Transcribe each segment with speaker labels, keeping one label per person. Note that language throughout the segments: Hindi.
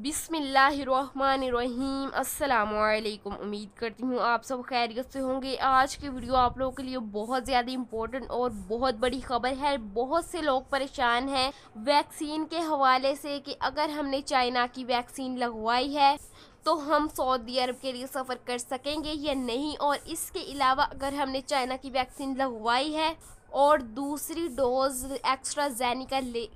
Speaker 1: बिसमीम् अल्लाम उम्मीद करती हूँ आप सब खैरियत से होंगे आज की वीडियो आप लोगों के लिए बहुत ज़्यादा इम्पोर्टेंट और बहुत बड़ी खबर है बहुत से लोग परेशान हैं वैक्सीन के हवाले से कि अगर हमने चाइना की वैक्सीन लगवाई है तो हम सऊदी अरब के लिए सफ़र कर सकेंगे या नहीं और इसके अलावा अगर हमने चाइना की वैक्सीन लगवाई है और दूसरी डोज एक्स्ट्रा जैनिका ले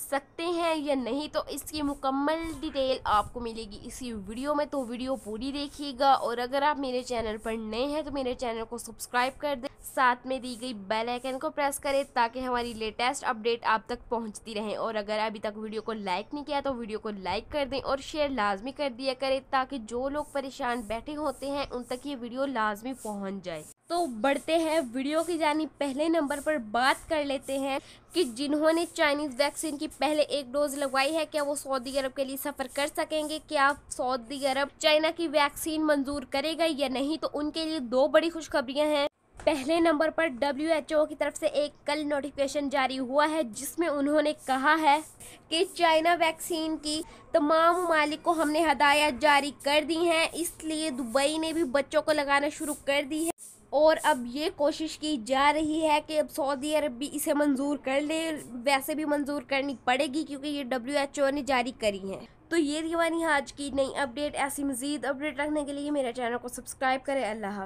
Speaker 1: सकते हैं या नहीं तो इसकी मुकम्मल डिटेल आपको मिलेगी इसी वीडियो में तो वीडियो पूरी देखिएगा और अगर आप मेरे चैनल पर नए हैं तो मेरे चैनल को सब्सक्राइब कर दें साथ में दी गई बेल आइकन को प्रेस करें ताकि हमारी लेटेस्ट अपडेट आप तक पहुंचती रहे और अगर अभी तक वीडियो को लाइक नहीं किया तो वीडियो को लाइक कर दें और शेयर लाजमी कर दिया करें ताकि जो लोग परेशान बैठे होते हैं उन तक ये वीडियो लाजमी पहुँच जाए तो बढ़ते हैं वीडियो की जानी पहले नंबर पर बात कर लेते हैं कि जिन्होंने चाइनीज़ वैक्सीन की पहले एक डोज लगवाई है क्या वो सऊदी अरब के लिए सफ़र कर सकेंगे क्या सऊदी अरब चाइना की वैक्सीन मंजूर करेगा या नहीं तो उनके लिए दो बड़ी खुशखबरियाँ हैं पहले नंबर पर डब्ल्यू की तरफ से एक कल नोटिफिकेशन जारी हुआ है जिसमें उन्होंने कहा है कि चाइना वैक्सीन की तमाम मालिक को हमने हदायत जारी कर दी हैं इसलिए दुबई ने भी बच्चों को लगाना शुरू कर दी है और अब ये कोशिश की जा रही है कि अब सऊदी अरब भी इसे मंजूर कर ले वैसे भी मंजूर करनी पड़ेगी क्योंकि ये डब्ल्यू एच ओ ने जारी करी हैं तो ये थी हमारी आज की नई अपडेट ऐसी मज़ीद अपडेट रखने के लिए मेरे चैनल को सब्सक्राइब करें अल्लाह